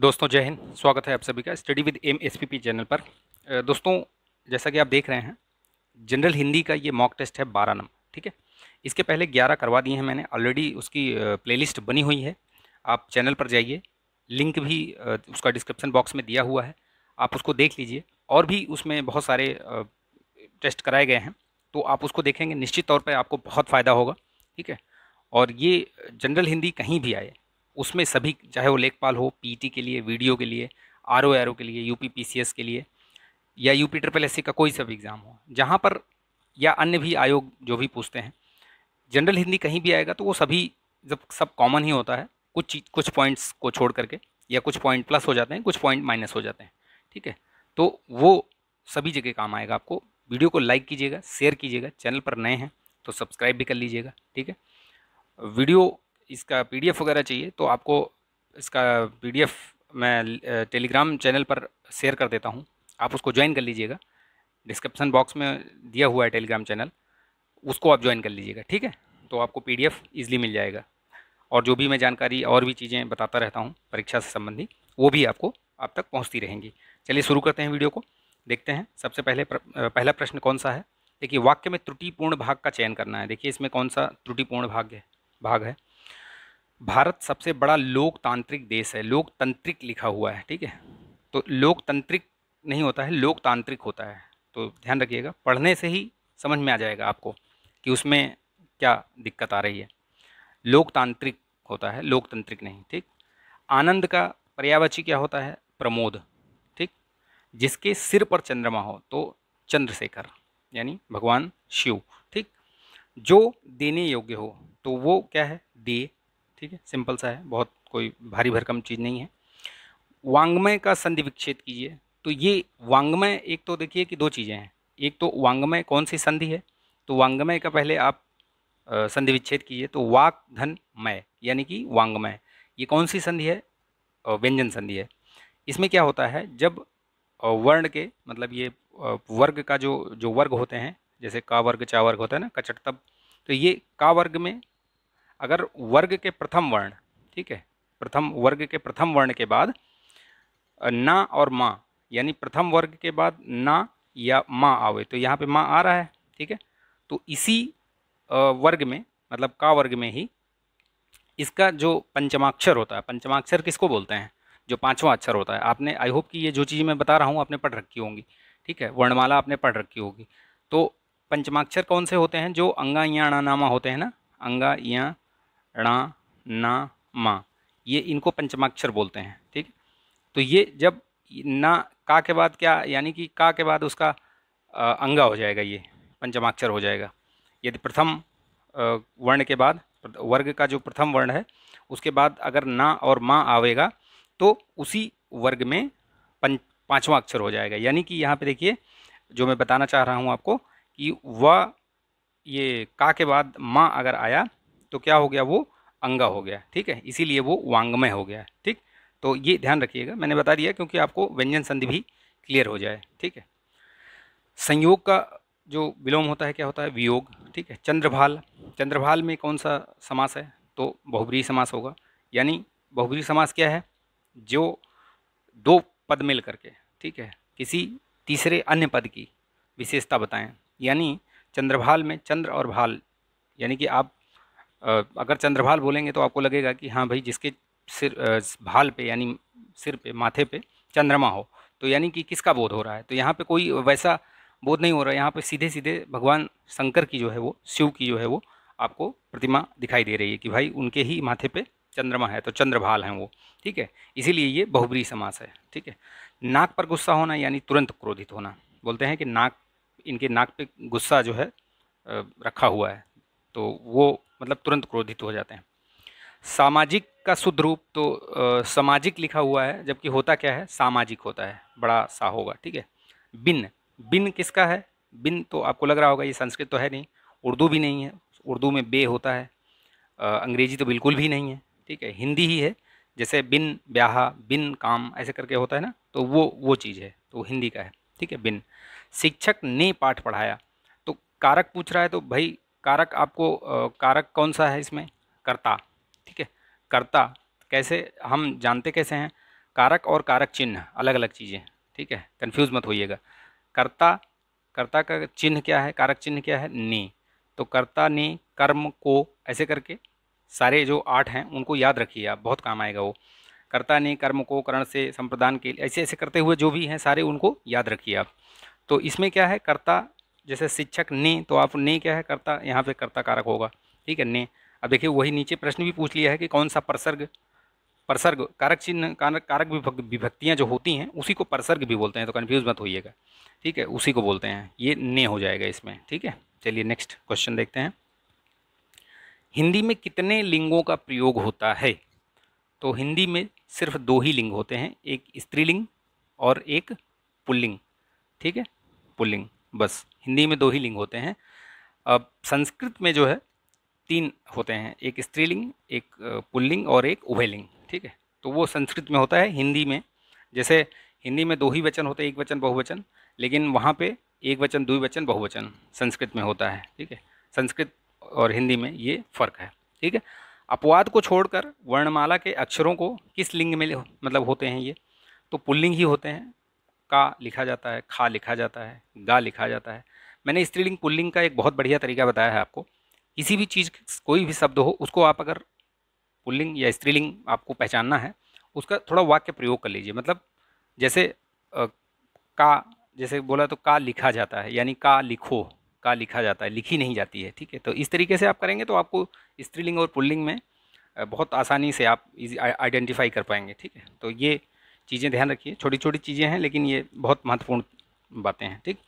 दोस्तों जय हिंद स्वागत है आप सभी का study with M S P P channel पर दोस्तों जैसा कि आप देख रहे हैं जनरल हिंदी का ये मॉक टेस्ट है बारह नंबर ठीक है इसके पहले ग्यारह करवा दिए हैं मैंने ऑलरेडी उसकी प्लेलिस्ट बनी हुई है आप चैनल पर जाइए लिंक भी उसका डिस्क्रिप्शन बॉक्स में दिया हुआ है आप उसको देख लीजिए और भी उसमें बहुत सारे टेस्ट कराए गए हैं तो आप उसको देखेंगे निश्चित तौर पर आपको बहुत फ़ायदा होगा ठीक है और ये जनरल हिंदी कहीं भी आए उसमें सभी चाहे वो लेखपाल हो पीटी के लिए वीडियो के लिए आर ओ आर ओ के लिए यू पी के लिए या यू पी ट्रिपल एससी का कोई सा भी एग्ज़ाम हो जहाँ पर या अन्य भी आयोग जो भी पूछते हैं जनरल हिंदी कहीं भी आएगा तो वो सभी जब सब कॉमन ही होता है कुछ चीज कुछ पॉइंट्स को छोड़ करके या कुछ पॉइंट प्लस हो जाते हैं कुछ पॉइंट माइनस हो जाते हैं ठीक है तो वो सभी जगह काम आएगा आपको वीडियो को लाइक कीजिएगा शेयर कीजिएगा चैनल पर नए हैं तो सब्सक्राइब भी कर लीजिएगा ठीक है वीडियो इसका पीडीएफ वगैरह चाहिए तो आपको इसका पीडीएफ मैं टेलीग्राम चैनल पर शेयर कर देता हूँ आप उसको ज्वाइन कर लीजिएगा डिस्क्रिप्सन बॉक्स में दिया हुआ है टेलीग्राम चैनल उसको आप ज्वाइन कर लीजिएगा ठीक है तो आपको पी डी ईज़िली मिल जाएगा और जो भी मैं जानकारी और भी चीज़ें बताता रहता हूँ परीक्षा से संबंधी वो भी आपको आप तक पहुँचती रहेंगी चलिए शुरू करते हैं वीडियो को देखते हैं सबसे पहले प्र, पहला प्रश्न कौन सा है देखिए वाक्य में त्रुटिपूर्ण भाग का चयन करना है देखिए इसमें कौन सा त्रुटिपूर्ण भाग है भाग है भारत सबसे बड़ा लोकतांत्रिक देश है लोकतांत्रिक लिखा हुआ है ठीक है तो लोकतांत्रिक नहीं होता है लोकतांत्रिक होता है तो ध्यान रखिएगा पढ़ने से ही समझ में आ जाएगा आपको कि उसमें क्या दिक्कत आ रही है लोकतांत्रिक होता है लोकतांत्रिक नहीं ठीक आनंद का पर्यावची क्या होता है प्रमोद ठीक जिसके सिर पर चंद्रमा हो तो चंद्रशेखर यानी भगवान शिव ठीक जो देने योग्य हो तो वो क्या है दे ठीक है सिंपल सा है बहुत कोई भारी भरकम चीज़ नहीं है वांग्मय का संधि विक्षेद कीजिए तो ये वांग्मय एक तो देखिए कि दो चीज़ें हैं एक तो वांग्मय कौन सी संधि है तो वांग्मय का पहले आप संधि विच्छेद कीजिए तो वाक धन मय यानी कि वांग्मय ये कौन सी संधि है व्यंजन संधि है इसमें क्या होता है जब वर्ण के मतलब ये वर्ग का जो जो वर्ग होते हैं जैसे का वर्ग चा वर्ग होता है ना तब तो ये का वर्ग में अगर वर्ग के प्रथम वर्ण ठीक है प्रथम वर्ग के प्रथम वर्ण के बाद ना और माँ यानी प्रथम वर्ग के बाद ना या माँ आवे तो यहाँ पे माँ आ रहा है ठीक है तो इसी वर्ग में मतलब का वर्ग में ही इसका जो पंचमाक्षर होता है पंचमाक्षर किसको बोलते हैं जो पांचवा अक्षर होता है आपने आई होप कि ये जो चीज़ मैं बता रहा हूँ आपने पढ़ रखी होंगी ठीक है वर्णमाला आपने पढ़ रखी होगी तो पंचमाक्षर कौन से होते हैं जो अंगा या नामा होते हैं ना अंगा या णा ना मा ये इनको पंचमाक्षर बोलते हैं ठीक तो ये जब ना का के बाद क्या यानी कि का के बाद उसका आ, अंगा हो जाएगा ये पंचमाक्षर हो जाएगा यदि प्रथम वर्ण के बाद वर्ग का जो प्रथम वर्ण है उसके बाद अगर ना और माँ आवेगा तो उसी वर्ग में पंच पाँचवा अक्षर हो जाएगा यानी कि यहाँ पे देखिए जो मैं बताना चाह रहा हूँ आपको कि वह ये का के बाद माँ अगर आया तो क्या हो गया वो अंगा हो गया ठीक है इसीलिए वो वांगमय हो गया ठीक तो ये ध्यान रखिएगा मैंने बता दिया क्योंकि आपको व्यंजन संधि भी क्लियर हो जाए ठीक है संयोग का जो विलोम होता है क्या होता है वियोग ठीक है चंद्रभाल चंद्रभाल में कौन सा समास है तो बहुब्री समास होगा यानी बहुब्री समास क्या है जो दो पद मिल करके ठीक है किसी तीसरे अन्य पद की विशेषता बताएं यानी चंद्रभाल में चंद्र और भाल यानी कि आप अगर चंद्रभाल बोलेंगे तो आपको लगेगा कि हाँ भाई जिसके सिर भाल पे यानी सिर पे माथे पे चंद्रमा हो तो यानी कि किसका बोध हो रहा है तो यहाँ पे कोई वैसा बोध नहीं हो रहा है यहाँ पे सीधे सीधे भगवान शंकर की जो है वो शिव की जो है वो आपको प्रतिमा दिखाई दे रही है कि भाई उनके ही माथे पे चंद्रमा है तो चंद्रभाल हैं वो ठीक है इसीलिए ये बहुबरी समास है ठीक है नाक पर गुस्सा होना यानी तुरंत क्रोधित होना बोलते हैं कि नाक इनके नाक पे गुस्सा जो है रखा हुआ है तो वो मतलब तुरंत क्रोधित हो जाते हैं सामाजिक का शुद्ध रूप तो आ, सामाजिक लिखा हुआ है जबकि होता क्या है सामाजिक होता है बड़ा सा होगा ठीक है बिन बिन किसका है बिन तो आपको लग रहा होगा ये संस्कृत तो है नहीं उर्दू भी नहीं है उर्दू में बे होता है आ, अंग्रेजी तो बिल्कुल भी नहीं है ठीक है हिंदी ही है जैसे बिन ब्याह बिन काम ऐसे करके होता है ना तो वो वो चीज़ है तो हिंदी का है ठीक है बिन शिक्षक ने पाठ पढ़ाया तो कारक पूछ रहा है तो भाई कारक आपको कारक कौन सा है इसमें कर्ता ठीक है कर्ता कैसे हम जानते कैसे हैं कारक और कारक चिन्ह अलग अलग चीज़ें ठीक है कन्फ्यूज़ मत होइएगा कर्ता कर्ता का चिन्ह क्या है कारक चिन्ह क्या है नी तो कर्ता नी कर्म को ऐसे करके सारे जो आठ हैं उनको याद रखिए आप बहुत काम आएगा वो कर्ता ने कर्म को करण से संप्रदान के ऐसे ऐसे करते हुए जो भी हैं सारे उनको याद रखिए आप तो इसमें क्या है कर्ता जैसे शिक्षक ने तो आप ने क्या है कर्ता यहाँ पे कर्ता कारक होगा ठीक है ने अब देखिए वही नीचे प्रश्न भी पूछ लिया है कि कौन सा प्रसर्ग प्रसर्ग कारक चिन्ह कारक कारक विभक्तियाँ जो होती हैं उसी को प्रसर्ग भी बोलते हैं तो कन्फ्यूज मत होइएगा ठीक है उसी को बोलते हैं ये ने हो जाएगा इसमें ठीक है चलिए नेक्स्ट क्वेश्चन देखते हैं हिंदी में कितने लिंगों का प्रयोग होता है तो हिंदी में सिर्फ दो ही लिंग होते हैं एक स्त्रीलिंग और एक पुल्लिंग ठीक है पुल्लिंग बस हिंदी में दो ही लिंग होते हैं अब संस्कृत में जो है तीन होते हैं एक स्त्रीलिंग एक पुल्लिंग और एक उभयलिंग ठीक है तो वो संस्कृत में होता है हिंदी में जैसे हिंदी में दो ही वचन होते हैं एक वचन बहुवचन लेकिन वहाँ पे एक वचन द्विवचन बहुवचन संस्कृत में होता है ठीक है संस्कृत और हिंदी में ये फ़र्क है ठीक है अपवाद को छोड़कर वर्णमाला के अक्षरों को किस लिंग में मतलब होते हैं ये तो पुल्लिंग ही होते हैं का लिखा जाता है खा लिखा जाता है गा लिखा जाता है मैंने स्त्रीलिंग पुल्लिंग का एक बहुत बढ़िया तरीका बताया है आपको किसी भी चीज़ कोई भी शब्द हो उसको आप अगर पुल्लिंग या स्त्रीलिंग आपको पहचानना है उसका थोड़ा वाक्य प्रयोग कर लीजिए मतलब जैसे आ, का जैसे बोला तो का लिखा जाता है यानी का लिखो का लिखा जाता है लिखी नहीं जाती है ठीक है तो इस तरीके से आप करेंगे तो आपको स्त्रीलिंग और पुल्लिंग में बहुत आसानी से आप आइडेंटिफाई कर पाएंगे ठीक है तो ये चीज़ें ध्यान रखिए छोटी छोटी चीज़ें हैं लेकिन ये बहुत महत्वपूर्ण बातें हैं ठीक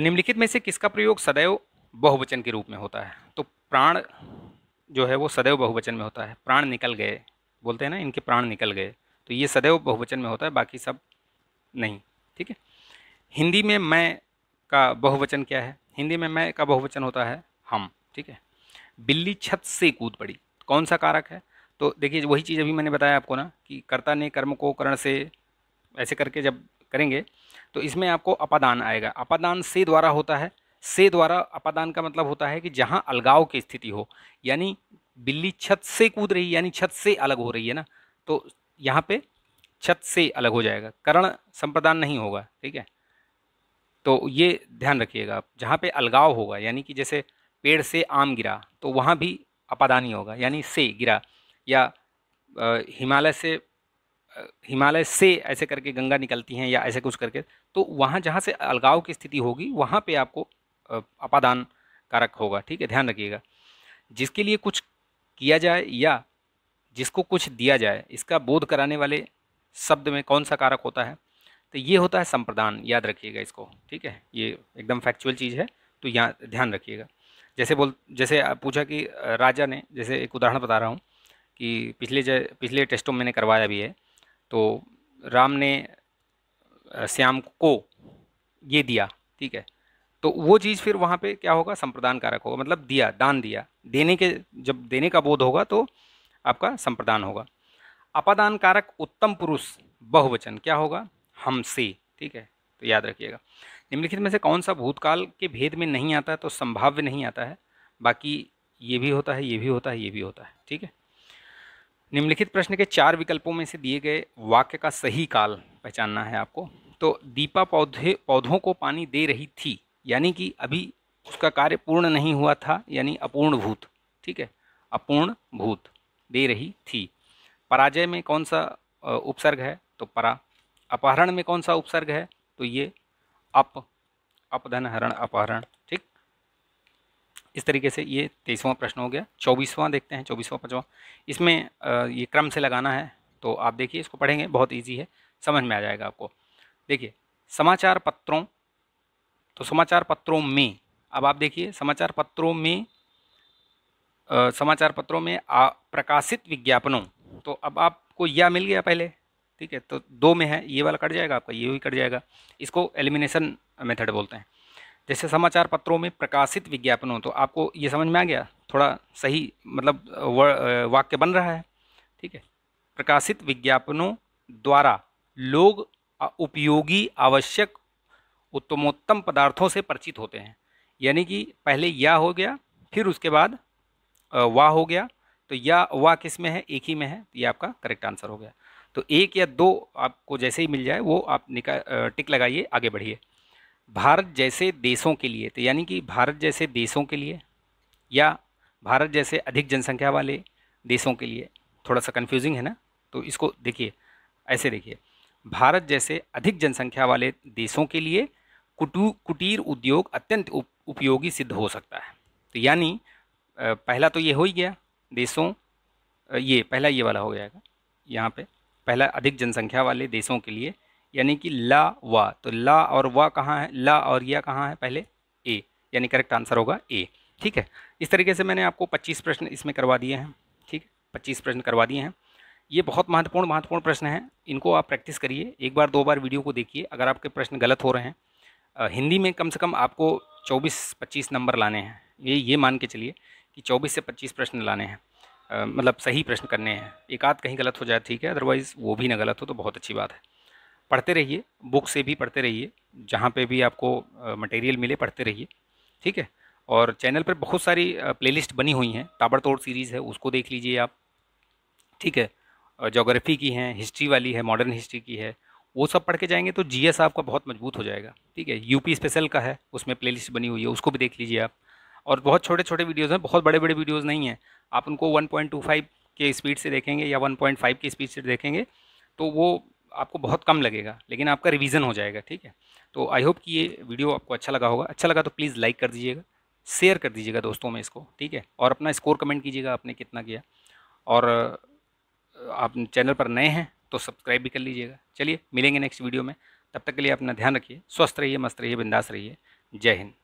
निम्नलिखित में से किसका प्रयोग सदैव बहुवचन के रूप में होता है तो प्राण जो है वो सदैव बहुवचन में होता है प्राण निकल गए बोलते हैं ना इनके प्राण निकल गए तो ये सदैव बहुवचन में होता है बाकी सब नहीं ठीक है हिंदी में मैं का बहुवचन क्या है हिंदी में मैं का बहुवचन होता है हम ठीक है बिल्ली छत से कूद पड़ी कौन सा कारक है तो देखिए वही चीज़ अभी मैंने बताया आपको ना कि कर्ता ने कर्म को करण से ऐसे करके जब करेंगे तो इसमें आपको अपादान आएगा अपादान से द्वारा होता है से द्वारा अपादान का मतलब होता है कि जहाँ अलगाव की स्थिति हो यानी बिल्ली छत से कूद रही है यानी छत से अलग हो रही है ना तो यहाँ पे छत से अलग हो जाएगा करण संप्रदान नहीं होगा ठीक है तो ये ध्यान रखिएगा आप जहाँ पे अलगाव होगा यानी कि जैसे पेड़ से आम गिरा तो वहाँ भी अपादान ही होगा यानी से गिरा या हिमालय से हिमालय से ऐसे करके गंगा निकलती हैं या ऐसे कुछ करके तो वहाँ जहाँ से अलगाव की स्थिति होगी वहाँ पे आपको अपादान कारक होगा ठीक है ध्यान रखिएगा जिसके लिए कुछ किया जाए या जिसको कुछ दिया जाए इसका बोध कराने वाले शब्द में कौन सा कारक होता है तो ये होता है संप्रदान याद रखिएगा इसको ठीक है ये एकदम फैक्चुअल चीज़ है तो यहाँ ध्यान रखिएगा जैसे बोल जैसे पूछा कि राजा ने जैसे एक उदाहरण बता रहा हूँ कि पिछले ज पिछले टेस्टों में मैंने करवाया भी है तो राम ने श्याम को ये दिया ठीक है तो वो चीज़ फिर वहाँ पे क्या होगा संप्रदान कारक होगा मतलब दिया दान दिया देने के जब देने का बोध होगा तो आपका संप्रदान होगा अपादान कारक उत्तम पुरुष बहुवचन क्या होगा हमसे ठीक है तो याद रखिएगा निम्नलिखित में से कौन सा भूतकाल के भेद में नहीं आता तो संभाव्य नहीं आता है बाकी ये भी होता है ये भी होता है ये भी होता है ठीक है निम्नलिखित प्रश्न के चार विकल्पों में से दिए गए वाक्य का सही काल पहचानना है आपको तो दीपा पौधे पौधों को पानी दे रही थी यानी कि अभी उसका कार्य पूर्ण नहीं हुआ था यानी अपूर्ण भूत ठीक है अपूर्ण भूत दे रही थी पराजय में कौन सा उपसर्ग है तो परा अपहरण में कौन सा उपसर्ग है तो ये अप अपधन हरण अपहरण इस तरीके से ये तेईसवां प्रश्न हो गया चौबीसवां देखते हैं चौबीसवां पचवा इसमें ये क्रम से लगाना है तो आप देखिए इसको पढ़ेंगे बहुत ईजी है समझ में आ जाएगा आपको देखिए समाचार पत्रों तो समाचार पत्रों में अब आप देखिए समाचार पत्रों में आ, समाचार पत्रों में आ, प्रकाशित विज्ञापनों तो अब आपको यह मिल गया पहले ठीक है तो दो में है ये वाला कट जाएगा आपका ये भी कट जाएगा इसको एलिमिनेशन मेथड बोलते हैं जैसे समाचार पत्रों में प्रकाशित विज्ञापनों तो आपको ये समझ में आ गया थोड़ा सही मतलब वाक्य बन रहा है ठीक है प्रकाशित विज्ञापनों द्वारा लोग उपयोगी आवश्यक उत्तमोत्तम पदार्थों से परिचित होते हैं यानी कि पहले या हो गया फिर उसके बाद वाह हो गया तो या वाह किस में है एक ही में है तो ये आपका करेक्ट आंसर हो गया तो एक या दो आपको जैसे ही मिल जाए वो आप निका टिक लगाइए आगे बढ़िए भारत जैसे देशों के लिए तो यानी कि भारत जैसे देशों के लिए या भारत जैसे अधिक जनसंख्या वाले देशों के लिए थोड़ा सा कन्फ्यूजिंग है ना तो इसको देखिए ऐसे देखिए भारत जैसे अधिक जनसंख्या वाले देशों के लिए कुटू कुटीर उद्योग अत्यंत उप, उपयोगी सिद्ध हो सकता है तो यानी पहला तो ये हो ही गया देशों ये पहला ये वाला हो जाएगा यहाँ पे पहला अधिक जनसंख्या वाले देशों के लिए यानी कि ला वा तो ला और वा कहाँ है ला और या कहाँ है पहले ए यानी करेक्ट आंसर होगा ए ठीक है इस तरीके से मैंने आपको पच्चीस प्रश्न इसमें करवा दिए हैं ठीक है पच्चीस प्रश्न करवा दिए हैं ये बहुत महत्वपूर्ण महत्वपूर्ण प्रश्न हैं इनको आप प्रैक्टिस करिए एक बार दो बार वीडियो को देखिए अगर आपके प्रश्न गलत हो रहे हैं हिंदी में कम से कम आपको चौबीस पच्चीस नंबर लाने हैं ये ये मान के चलिए कि चौबीस से पच्चीस प्रश्न लाने हैं मतलब सही प्रश्न करने हैं एक आध कहीं गलत हो जाए ठीक है अदरवाइज़ वो भी ना गलत हो तो बहुत अच्छी बात है पढ़ते रहिए बुक से भी पढ़ते रहिए जहाँ पे भी आपको मटेरियल मिले पढ़ते रहिए ठीक है और चैनल पर बहुत सारी प्लेलिस्ट बनी हुई हैं ताबड़तोड़ सीरीज़ है उसको देख लीजिए आप ठीक है जोग्राफ़ी की हैं हिस्ट्री वाली है मॉडर्न हिस्ट्री की है वो सब पढ़ के जाएंगे तो जीएस आपका बहुत मजबूत हो जाएगा ठीक है यूपी स्पेशल का है उसमें प्लेलिस्ट बनी हुई है उसको भी देख लीजिए आप और बहुत छोटे छोटे वीडियोज़ हैं बहुत बड़े बड़े वीडियोज़ नहीं हैं आप उनको 1.25 के स्पीड से देखेंगे या 1.5 की स्पीड से देखेंगे तो वो आपको बहुत कम लगेगा लेकिन आपका रिवीजन हो जाएगा ठीक है तो आई होप कि ये वीडियो आपको अच्छा लगा होगा अच्छा लगा तो प्लीज़ लाइक कर दीजिएगा शेयर कर दीजिएगा दोस्तों में इसको ठीक है और अपना स्कोर कमेंट कीजिएगा आपने कितना किया और आप चैनल पर नए हैं तो सब्सक्राइब भी कर लीजिएगा चलिए मिलेंगे नेक्स्ट वीडियो में तब तक के लिए अपना ध्यान रखिए स्वस्थ रहिए मस्त रहिए बिंदास रहिए जय हिंद